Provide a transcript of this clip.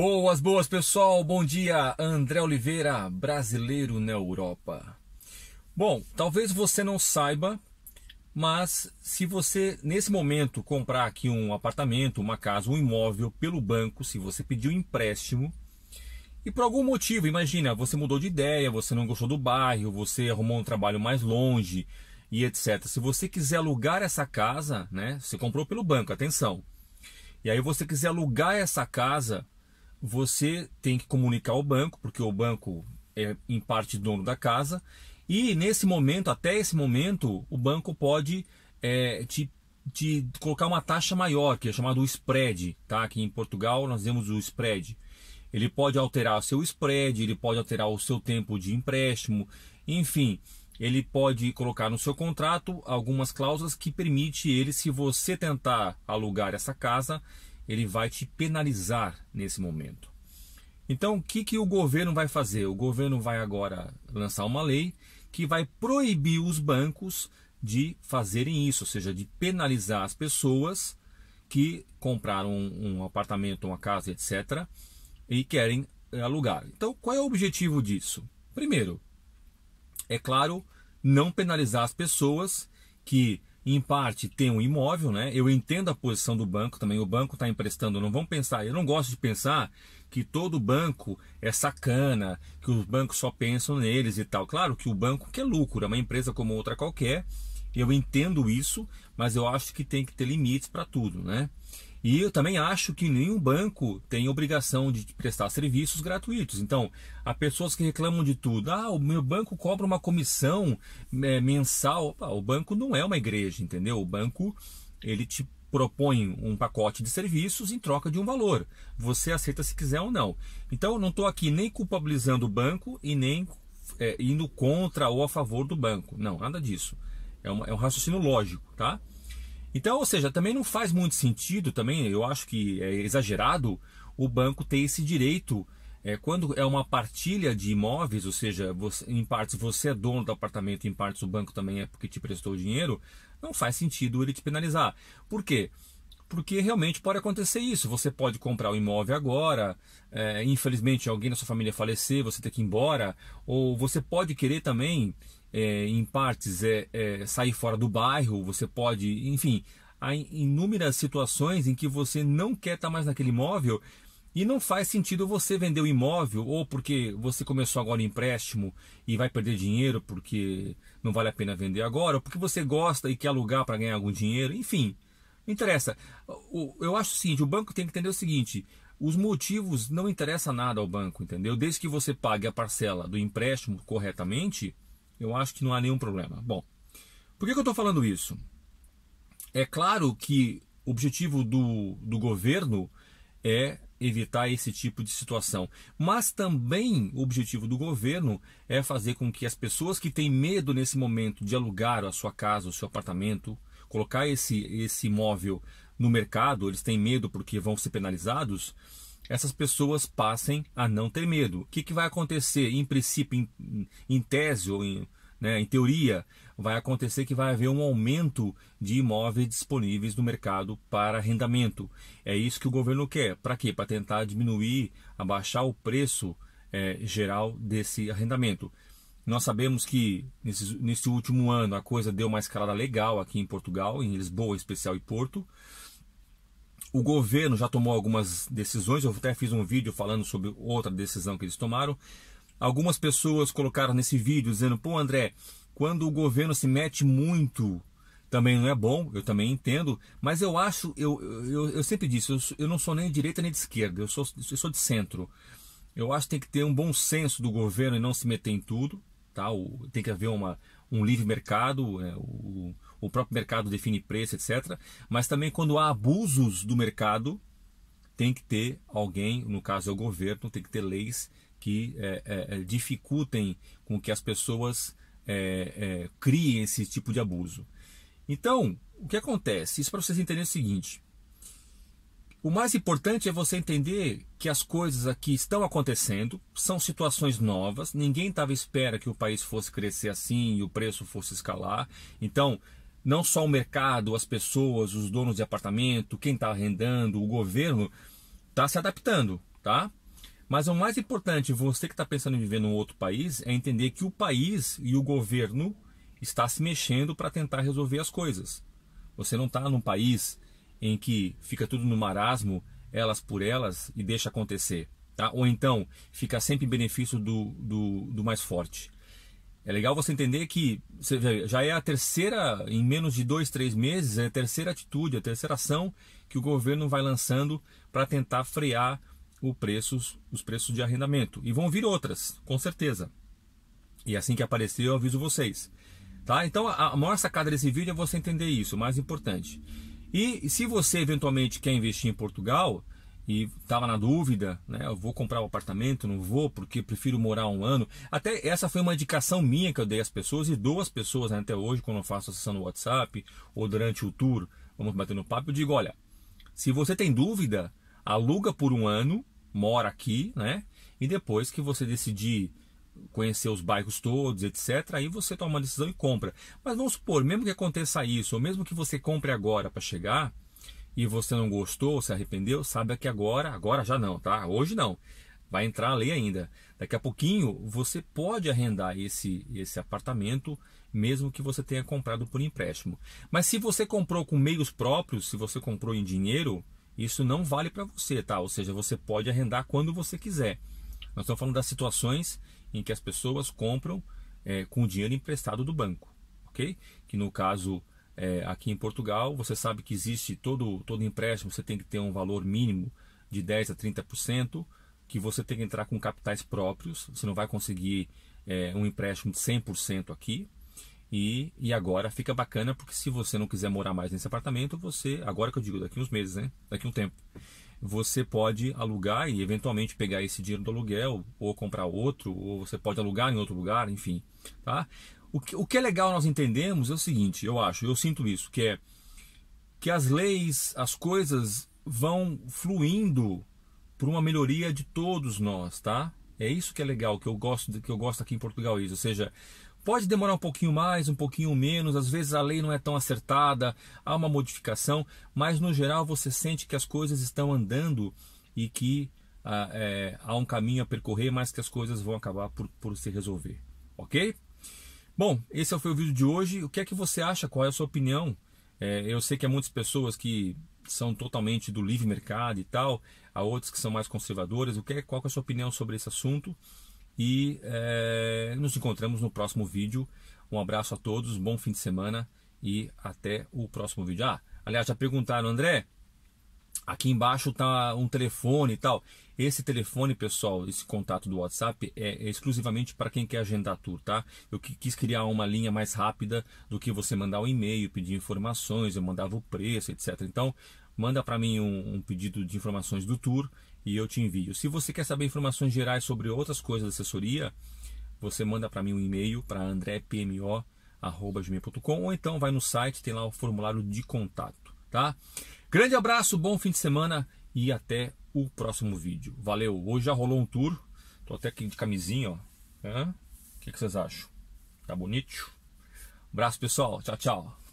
Boas, boas pessoal, bom dia. André Oliveira, brasileiro na Europa. Bom, talvez você não saiba, mas se você nesse momento comprar aqui um apartamento, uma casa, um imóvel pelo banco, se você pedir um empréstimo e por algum motivo, imagina, você mudou de ideia, você não gostou do bairro, você arrumou um trabalho mais longe e etc. Se você quiser alugar essa casa, né, você comprou pelo banco, atenção. E aí você quiser alugar essa casa, você tem que comunicar ao banco, porque o banco é em parte dono da casa, e nesse momento, até esse momento, o banco pode é, te, te colocar uma taxa maior, que é chamado spread, tá? Aqui em Portugal nós temos o spread. Ele pode alterar o seu spread, ele pode alterar o seu tempo de empréstimo, enfim, ele pode colocar no seu contrato algumas cláusulas que permite ele, se você tentar alugar essa casa, ele vai te penalizar nesse momento. Então, o que, que o governo vai fazer? O governo vai agora lançar uma lei que vai proibir os bancos de fazerem isso, ou seja, de penalizar as pessoas que compraram um, um apartamento, uma casa, etc., e querem eh, alugar. Então, qual é o objetivo disso? Primeiro, é claro, não penalizar as pessoas que em parte tem um imóvel, né? Eu entendo a posição do banco também. O banco está emprestando, não vamos pensar. Eu não gosto de pensar que todo banco é sacana, que os bancos só pensam neles e tal. Claro que o banco quer é lucro, é uma empresa como outra qualquer. Eu entendo isso, mas eu acho que tem que ter limites para tudo, né? E eu também acho que nenhum banco tem obrigação de prestar serviços gratuitos. Então, há pessoas que reclamam de tudo. Ah, o meu banco cobra uma comissão é, mensal. o banco não é uma igreja, entendeu? O banco ele te propõe um pacote de serviços em troca de um valor. Você aceita se quiser ou não. Então, eu não estou aqui nem culpabilizando o banco e nem é, indo contra ou a favor do banco. Não, nada disso. É, uma, é um raciocínio lógico, tá? Então, ou seja, também não faz muito sentido, também eu acho que é exagerado o banco ter esse direito. É, quando é uma partilha de imóveis, ou seja, você, em partes você é dono do apartamento, em partes o banco também é porque te prestou o dinheiro, não faz sentido ele te penalizar. Por quê? Porque realmente pode acontecer isso. Você pode comprar o um imóvel agora, é, infelizmente alguém na sua família falecer, você ter que ir embora, ou você pode querer também é, em partes é, é, sair fora do bairro, você pode, enfim, há inúmeras situações em que você não quer estar mais naquele imóvel e não faz sentido você vender o imóvel ou porque você começou agora empréstimo e vai perder dinheiro porque não vale a pena vender agora, ou porque você gosta e quer alugar para ganhar algum dinheiro, enfim, não interessa. Eu acho o seguinte, o banco tem que entender o seguinte, os motivos não interessam nada ao banco, entendeu? Desde que você pague a parcela do empréstimo corretamente, eu acho que não há nenhum problema. Bom, por que, que eu estou falando isso? É claro que o objetivo do, do governo é evitar esse tipo de situação. Mas também o objetivo do governo é fazer com que as pessoas que têm medo nesse momento de alugar a sua casa, o seu apartamento, colocar esse, esse imóvel no mercado, eles têm medo porque vão ser penalizados, essas pessoas passem a não ter medo. O que, que vai acontecer, em princípio, em, em tese ou em, né, em teoria, vai acontecer que vai haver um aumento de imóveis disponíveis no mercado para arrendamento. É isso que o governo quer. Para quê? Para tentar diminuir, abaixar o preço é, geral desse arrendamento. Nós sabemos que nesse, nesse último ano a coisa deu uma escalada legal aqui em Portugal, em Lisboa, em especial e Porto. O governo já tomou algumas decisões, eu até fiz um vídeo falando sobre outra decisão que eles tomaram. Algumas pessoas colocaram nesse vídeo dizendo: pô, André, quando o governo se mete muito, também não é bom, eu também entendo, mas eu acho, eu, eu, eu sempre disse, eu, eu não sou nem de direita nem de esquerda, eu sou, eu sou de centro. Eu acho que tem que ter um bom senso do governo e não se meter em tudo, tá? O, tem que haver uma, um livre mercado, é, o, o próprio mercado define preço, etc. Mas também quando há abusos do mercado, tem que ter alguém, no caso é o governo, tem que ter leis que é, é, é dificultem com que as pessoas é, é, criem esse tipo de abuso. Então, o que acontece? Isso para vocês entenderem é o seguinte. O mais importante é você entender que as coisas aqui estão acontecendo, são situações novas, ninguém estava espera que o país fosse crescer assim e o preço fosse escalar. Então, não só o mercado, as pessoas, os donos de apartamento, quem está arrendando, o governo está se adaptando, tá? Mas o mais importante, você que está pensando em viver num outro país, é entender que o país e o governo está se mexendo para tentar resolver as coisas. Você não está num país em que fica tudo no marasmo, elas por elas, e deixa acontecer. Tá? Ou então fica sempre em benefício do, do, do mais forte. É legal você entender que já é a terceira, em menos de dois, três meses, é a terceira atitude, a terceira ação que o governo vai lançando para tentar frear o os preços de arrendamento. E vão vir outras, com certeza. E assim que aparecer, eu aviso vocês. Tá? Então, a maior sacada desse vídeo é você entender isso, o mais importante. E se você eventualmente quer investir em Portugal, e estava na dúvida, né? Eu vou comprar o um apartamento, não vou, porque prefiro morar um ano. Até essa foi uma indicação minha que eu dei às pessoas e dou às pessoas né, até hoje, quando eu faço a sessão no WhatsApp ou durante o tour, vamos bater no papo, eu digo, olha, se você tem dúvida, aluga por um ano, mora aqui, né? E depois que você decidir conhecer os bairros todos, etc., aí você toma uma decisão e compra. Mas vamos supor, mesmo que aconteça isso, ou mesmo que você compre agora para chegar, e você não gostou, se arrependeu, saiba que agora, agora já não, tá? Hoje não. Vai entrar a lei ainda. Daqui a pouquinho você pode arrendar esse, esse apartamento, mesmo que você tenha comprado por empréstimo. Mas se você comprou com meios próprios, se você comprou em dinheiro, isso não vale para você, tá? Ou seja, você pode arrendar quando você quiser. Nós estamos falando das situações em que as pessoas compram é, com dinheiro emprestado do banco, ok? Que no caso é, aqui em Portugal. Você sabe que existe todo, todo empréstimo, você tem que ter um valor mínimo de 10% a 30%, que você tem que entrar com capitais próprios, você não vai conseguir é, um empréstimo de 100% aqui. E, e agora fica bacana porque se você não quiser morar mais nesse apartamento, você, agora que eu digo, daqui uns meses, né? Daqui um tempo, você pode alugar e eventualmente pegar esse dinheiro do aluguel ou comprar outro, ou você pode alugar em outro lugar, enfim, tá? O que, o que é legal nós entendemos é o seguinte, eu acho, eu sinto isso, que é que as leis, as coisas vão fluindo por uma melhoria de todos nós, tá? É isso que é legal, que eu gosto, que eu gosto aqui em Portugal isso, ou seja, pode demorar um pouquinho mais, um pouquinho menos, às vezes a lei não é tão acertada, há uma modificação, mas no geral você sente que as coisas estão andando e que ah, é, há um caminho a percorrer, mas que as coisas vão acabar por, por se resolver, ok? Bom, esse é foi o vídeo de hoje. O que é que você acha? Qual é a sua opinião? É, eu sei que há muitas pessoas que são totalmente do livre mercado e tal, há outras que são mais conservadoras. O que é, qual é a sua opinião sobre esse assunto? E é, nos encontramos no próximo vídeo. Um abraço a todos, bom fim de semana e até o próximo vídeo. Ah, aliás, já perguntaram, André, Aqui embaixo tá um telefone e tal. Esse telefone, pessoal, esse contato do WhatsApp é, é exclusivamente para quem quer agendar tour, tá? Eu quis criar uma linha mais rápida do que você mandar um e-mail, pedir informações, eu mandava o preço, etc. Então, manda para mim um, um, pedido de informações do tour e eu te envio. Se você quer saber informações gerais sobre outras coisas da assessoria, você manda para mim um e-mail para andrépmo.com ou então vai no site, tem lá o formulário de contato, tá? Grande abraço, bom fim de semana e até o próximo vídeo. Valeu, hoje já rolou um tour. Tô até aqui de camisinha, ó. O que, que vocês acham? Tá bonito? Abraço, pessoal. Tchau, tchau.